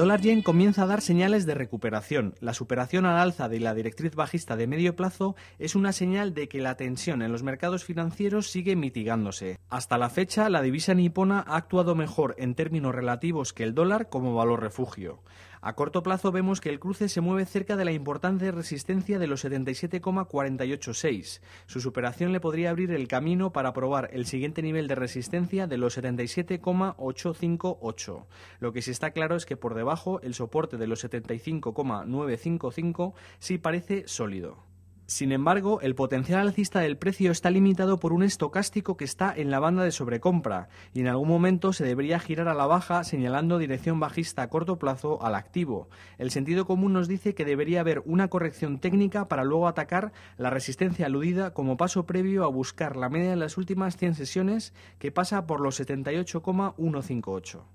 dólar yen comienza a dar señales de recuperación. La superación al alza de la directriz bajista de medio plazo es una señal de que la tensión en los mercados financieros sigue mitigándose. Hasta la fecha, la divisa nipona ha actuado mejor en términos relativos que el dólar como valor refugio. A corto plazo vemos que el cruce se mueve cerca de la importante resistencia de los 77,486. Su superación le podría abrir el camino para probar el siguiente nivel de resistencia de los 77,858. Lo que sí está claro es que por debajo el soporte de los 75,955 sí parece sólido. Sin embargo, el potencial alcista del precio está limitado por un estocástico que está en la banda de sobrecompra y en algún momento se debería girar a la baja señalando dirección bajista a corto plazo al activo. El sentido común nos dice que debería haber una corrección técnica para luego atacar la resistencia aludida como paso previo a buscar la media de las últimas 100 sesiones que pasa por los 78,158.